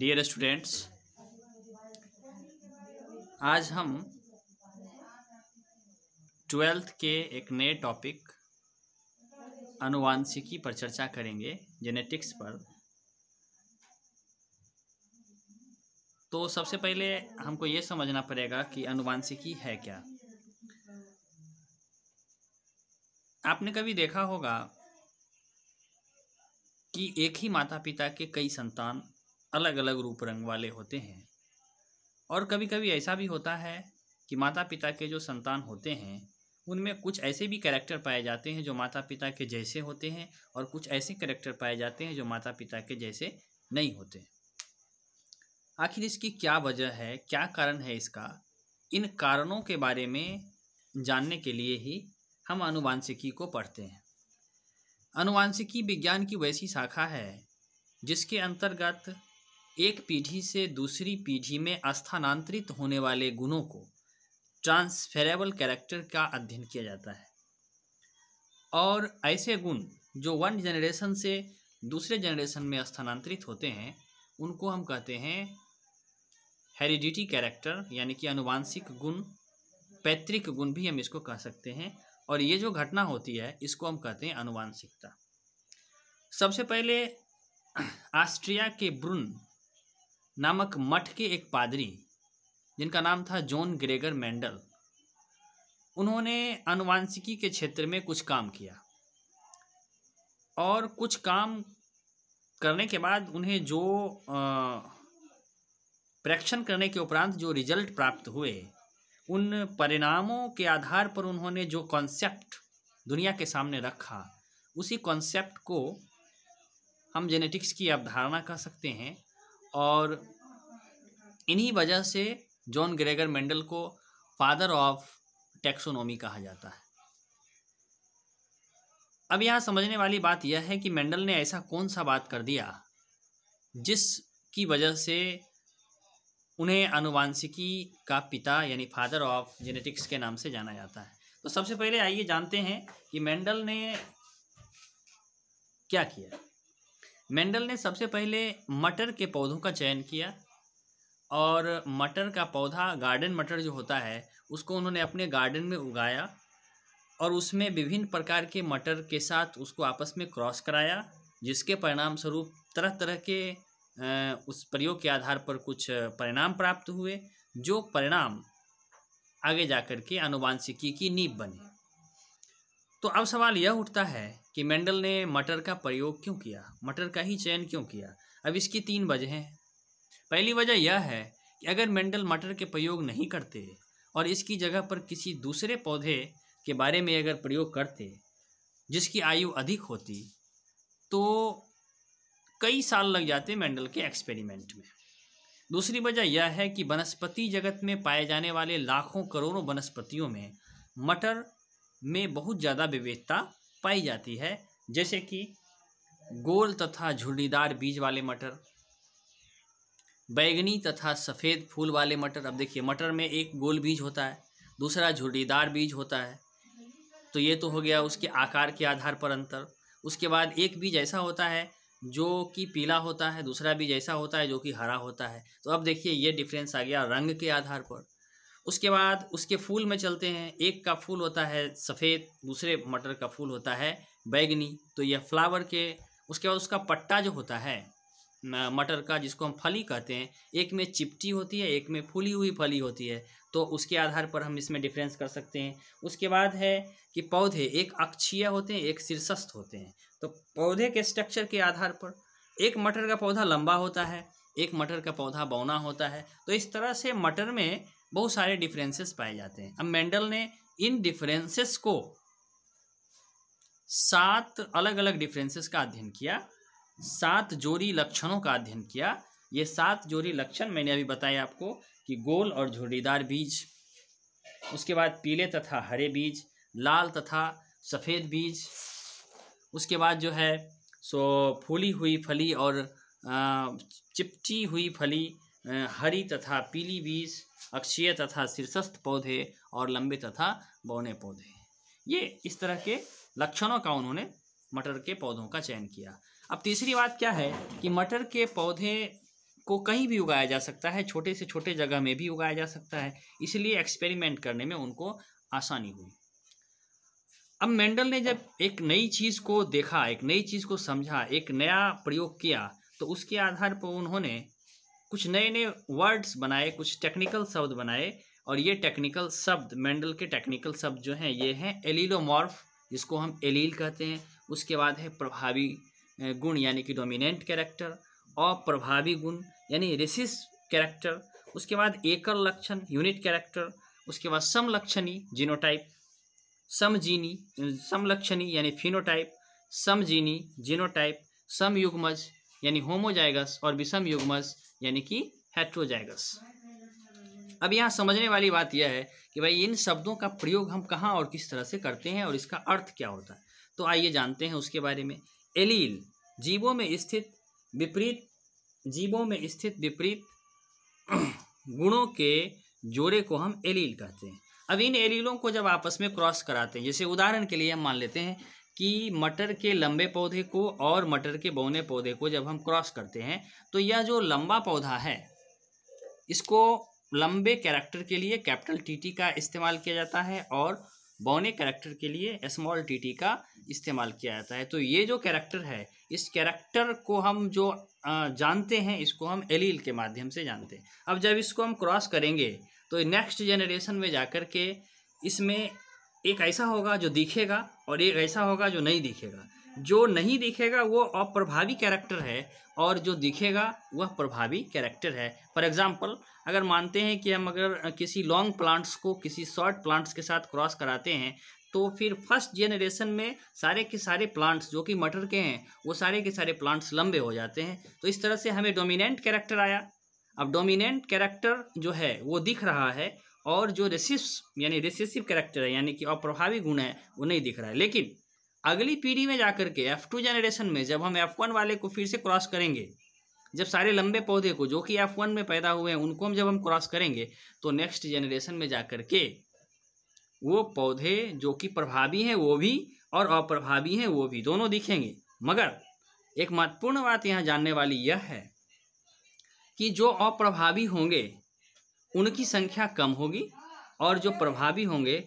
dear students आज हम twelfth के एक नए टॉपिक अनुवांशिकी पर चर्चा करेंगे जेनेटिक्स पर तो सबसे पहले हमको ये समझना पड़ेगा कि अनुवांशिकी है क्या आपने कभी देखा होगा कि एक ही माता पिता के कई संतान अलग अलग रूप रंग वाले होते हैं और कभी कभी ऐसा भी होता है कि माता पिता के जो संतान होते हैं उनमें कुछ ऐसे भी कैरेक्टर पाए जाते हैं जो माता पिता के जैसे होते हैं और कुछ ऐसे कैरेक्टर पाए जाते हैं जो माता पिता के जैसे नहीं होते आखिर इसकी क्या वजह है क्या कारण है इसका इन कारणों के बारे में जानने के लिए ही हम अनुवांशिकी को पढ़ते हैं अनुवांशिकी विज्ञान की वैसी शाखा है जिसके अंतर्गत एक पीढ़ी से दूसरी पीढ़ी में स्थानांतरित होने वाले गुणों को ट्रांसफेरेबल कैरेक्टर का अध्ययन किया जाता है और ऐसे गुण जो वन जनरेशन से दूसरे जनरेशन में स्थानांतरित होते हैं उनको हम कहते हैं हेरिडिटी कैरेक्टर यानी कि अनुवांशिक गुण पैतृक गुण भी हम इसको कह सकते हैं और ये जो घटना होती है इसको हम कहते हैं अनुवांशिकता सबसे पहले ऑस्ट्रिया के ब्रुन नामक मठ के एक पादरी जिनका नाम था जॉन ग्रेगर मैंडल उन्होंने अनुवांशिकी के क्षेत्र में कुछ काम किया और कुछ काम करने के बाद उन्हें जो परीक्षण करने के उपरांत जो रिजल्ट प्राप्त हुए उन परिणामों के आधार पर उन्होंने जो कॉन्सेप्ट दुनिया के सामने रखा उसी कॉन्सेप्ट को हम जेनेटिक्स की अवधारणा कह सकते हैं और इन्हीं वजह से जॉन ग्रेगर मेंडल को फादर ऑफ टैक्सोनॉमी कहा जाता है अब यहाँ समझने वाली बात यह है कि मेंडल ने ऐसा कौन सा बात कर दिया जिसकी वजह से उन्हें अनुवांशिकी का पिता यानी फादर ऑफ जेनेटिक्स के नाम से जाना जाता है तो सबसे पहले आइए जानते हैं कि मेंडल ने क्या किया मेंडल ने सबसे पहले मटर के पौधों का चयन किया और मटर का पौधा गार्डन मटर जो होता है उसको उन्होंने अपने गार्डन में उगाया और उसमें विभिन्न प्रकार के मटर के साथ उसको आपस में क्रॉस कराया जिसके परिणाम स्वरूप तरह तरह के उस प्रयोग के आधार पर कुछ परिणाम प्राप्त हुए जो परिणाम आगे जाकर के अनुवांशिकी की नींव बने तो अब सवाल यह उठता है कि मेंडल ने मटर का प्रयोग क्यों किया मटर का ही चयन क्यों किया अब इसकी तीन वजह हैं पहली वजह यह है कि अगर मेंडल मटर के प्रयोग नहीं करते और इसकी जगह पर किसी दूसरे पौधे के बारे में अगर प्रयोग करते जिसकी आयु अधिक होती तो कई साल लग जाते मेंडल के एक्सपेरिमेंट में दूसरी वजह यह है कि वनस्पति जगत में पाए जाने वाले लाखों करोड़ों वनस्पतियों में मटर में बहुत ज़्यादा विविधता पाई जाती है जैसे कि गोल तथा झुंडीदार बीज वाले मटर बैगनी तथा सफ़ेद फूल वाले मटर अब देखिए मटर में एक गोल बीज होता है दूसरा झुंडीदार बीज होता है तो ये तो हो गया उसके आकार के आधार पर अंतर उसके बाद एक बीज ऐसा होता है जो कि पीला होता है दूसरा बीज ऐसा होता है जो कि हरा होता है तो अब देखिए ये डिफरेंस आ गया रंग के आधार पर उसके बाद उसके फूल में चलते हैं एक का फूल होता है सफ़ेद दूसरे मटर का फूल होता है बैगनी तो यह फ्लावर के उसके बाद उसका पट्टा जो होता है मटर का जिसको हम फली कहते हैं एक में चिपटी होती है एक में फूली हुई फली होती है तो उसके आधार पर हम इसमें डिफरेंस कर सकते हैं उसके बाद है कि पौधे एक अक्षीय होते हैं एक शीर्षस्थ होते हैं तो पौधे के स्ट्रक्चर के आधार पर एक मटर का पौधा लंबा होता है एक मटर का पौधा बौना होता है तो इस तरह से मटर में बहुत सारे डिफरेंसेस पाए जाते हैं अब मेंडल ने इन डिफरेंसेस को सात अलग अलग डिफरेंसेस का अध्ययन किया सात जोड़ी लक्षणों का अध्ययन किया ये सात जोड़ी लक्षण मैंने अभी बताया आपको कि गोल और झोड़ीदार बीज उसके बाद पीले तथा हरे बीज लाल तथा सफ़ेद बीज उसके बाद जो है सो फूली हुई फली और चिपटी हुई फली हरी तथा पीली बीज अक्षीय तथा शीर्षस्थ पौधे और लंबे तथा बौने पौधे ये इस तरह के लक्षणों का उन्होंने मटर के पौधों का चयन किया अब तीसरी बात क्या है कि मटर के पौधे को कहीं भी उगाया जा सकता है छोटे से छोटे जगह में भी उगाया जा सकता है इसलिए एक्सपेरिमेंट करने में उनको आसानी हुई अब मेंडल ने जब एक नई चीज़ को देखा एक नई चीज़ को समझा एक नया प्रयोग किया तो उसके आधार पर उन्होंने कुछ नए नए वर्ड्स बनाए कुछ टेक्निकल शब्द बनाए और ये टेक्निकल शब्द मेंडल के टेक्निकल शब्द जो हैं ये हैं एलिलोमॉर्फ जिसको हम एलील कहते हैं उसके बाद है प्रभावी गुण यानी कि डोमिनेंट कैरेक्टर और प्रभावी गुण यानी रेसिस कैरेक्टर उसके बाद एकल लक्षण यूनिट कैरेक्टर उसके बाद समलक्षणी जीनोटाइप समजीनी समलक्षणी यानी फिनोटाइप समजीनी जीनोटाइप समयुग्मज यानी होमोजाइगस और विषम युग्मज यानी कि हेट्रोजाइगस अब यहाँ समझने वाली बात यह है कि भाई इन शब्दों का प्रयोग हम कहाँ और किस तरह से करते हैं और इसका अर्थ क्या होता है तो आइए जानते हैं उसके बारे में एलील जीवों में स्थित विपरीत जीवों में स्थित विपरीत गुणों के जोड़े को हम एलील कहते हैं अब इन एलीलों को जब आपस में क्रॉस कराते हैं जैसे उदाहरण के लिए हम मान लेते हैं कि मटर के लंबे पौधे को और मटर के बौने पौधे को जब हम क्रॉस करते हैं तो यह जो लंबा पौधा है इसको लंबे कैरेक्टर के लिए कैपिटल टीटी का इस्तेमाल किया जाता है और बौने कैरेक्टर के लिए स्मॉल टीटी का इस्तेमाल किया जाता है तो ये जो कैरेक्टर है इस कैरेक्टर को हम जो जानते हैं इसको हम एलील के माध्यम से जानते हैं अब जब इसको हम क्रॉस करेंगे तो नेक्स्ट जनरेशन में जाकर के इसमें एक ऐसा होगा जो दिखेगा और एक ऐसा होगा जो नहीं दिखेगा जो नहीं दिखेगा वो अप्रभावी कैरेक्टर है और जो दिखेगा वह प्रभावी कैरेक्टर है फॉर एग्ज़ाम्पल अगर मानते हैं कि हम अगर किसी लॉन्ग प्लांट्स को किसी शॉर्ट प्लांट्स के साथ क्रॉस कराते हैं तो फिर फर्स्ट जेनरेशन में सारे के सारे प्लांट्स जो कि मटर के हैं वो सारे के सारे प्लांट्स लंबे हो जाते हैं तो इस तरह से हमें डोमिनेंट कैरेक्टर आया अब डोमिनेंट कैरेक्टर जो है वो दिख रहा है और जो रेसिस यानी रेसिसिव कैरेक्टर है यानी कि अप्रभावी गुण है वो नहीं दिख रहा है लेकिन अगली पीढ़ी में जाकर के एफ टू जनरेशन में जब हम एफ वन वाले को फिर से क्रॉस करेंगे जब सारे लंबे पौधे को जो कि एफ वन में पैदा हुए हैं उनको हम जब हम क्रॉस करेंगे तो नेक्स्ट जनरेशन में जा के वो पौधे जो कि प्रभावी हैं वो भी और अप्रभावी हैं वो भी दोनों दिखेंगे मगर एक महत्वपूर्ण बात यहाँ जानने वाली यह है कि जो अप्रभावी होंगे उनकी संख्या कम होगी और जो प्रभावी होंगे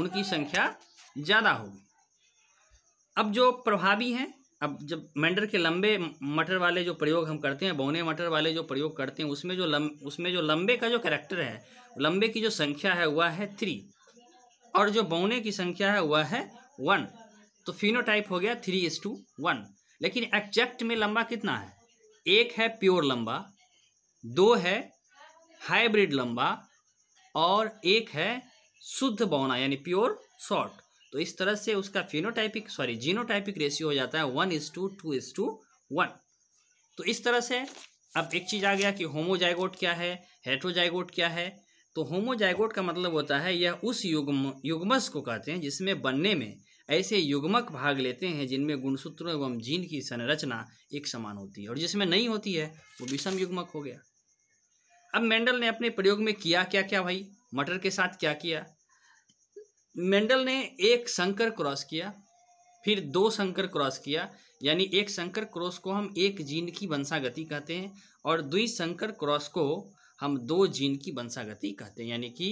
उनकी संख्या ज़्यादा होगी अब जो प्रभावी हैं अब जब मेंडर के लंबे मटर वाले जो प्रयोग हम करते हैं बौने मटर वाले जो प्रयोग करते हैं उसमें जो लम उसमें जो लंबे का जो करेक्टर है लंबे की जो संख्या है वह है थ्री और जो बौने की संख्या है वह है वन तो फिनोटाइप हो गया थ्री इज टू वन लेकिन एक्जैक्ट में लंबा कितना है एक है प्योर लंबा दो है हाइब्रिड लंबा और एक है शुद्ध बौना यानी प्योर शॉर्ट तो इस तरह से उसका फिनोटाइपिक सॉरी जीनोटाइपिक रेशियो हो जाता है one is to two two to to one इस तरह से अब एक चीज़ आ गया कि होमोजाइगोट क्या है हेट्रोजाइगोट क्या है तो होमोजाइगोट का मतलब होता है यह उस युग्म युग्मस को कहते हैं जिसमें बनने में ऐसे युग्मक भाग लेते हैं जिनमें गुणसूत्रों एवं जीन की संरचना एक समान होती है और जिसमें नहीं होती है वो विषम युग्मक हो गया अब मेंडल ने अपने प्रयोग में किया क्या क्या भाई मटर के साथ क्या किया मेंडल ने एक संकर क्रॉस किया फिर दो संकर क्रॉस किया यानी एक संकर क्रॉस को हम एक जीन की वंशागति कहते हैं और दुई संकर क्रॉस को हम दो जीन की वंशागति कहते हैं यानी कि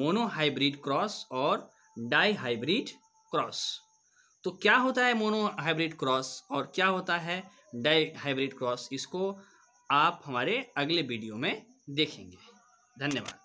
मोनोहाइब्रिड क्रॉस और डाई हाइब्रिड क्रॉस तो क्या होता है मोनोहाइब्रिड क्रॉस और क्या होता है डाई हाइब्रिड क्रॉस इसको आप हमारे अगले वीडियो में देखेंगे धन्यवाद